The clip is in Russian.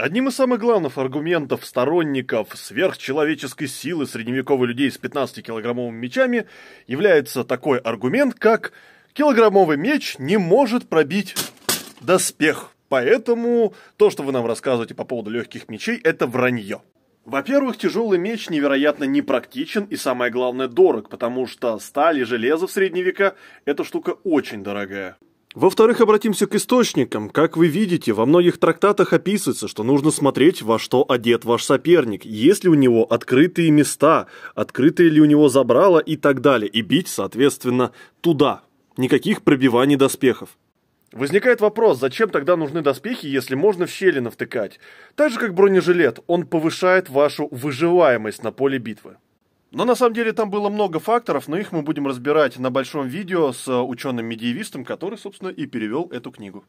Одним из самых главных аргументов сторонников сверхчеловеческой силы средневековых людей с 15-килограммовыми мечами является такой аргумент, как килограммовый меч не может пробить доспех. Поэтому то, что вы нам рассказываете по поводу легких мечей, это вранье. Во-первых, тяжелый меч невероятно непрактичен и, самое главное, дорог, потому что сталь и железо в средние века – эта штука очень дорогая. Во-вторых, обратимся к источникам. Как вы видите, во многих трактатах описывается, что нужно смотреть, во что одет ваш соперник, есть ли у него открытые места, открытые ли у него забрала и так далее, и бить, соответственно, туда. Никаких пробиваний доспехов. Возникает вопрос, зачем тогда нужны доспехи, если можно в щели навтыкать? Так же, как бронежилет, он повышает вашу выживаемость на поле битвы. Но на самом деле там было много факторов, но их мы будем разбирать на большом видео с ученым-медиевистом, который, собственно, и перевел эту книгу.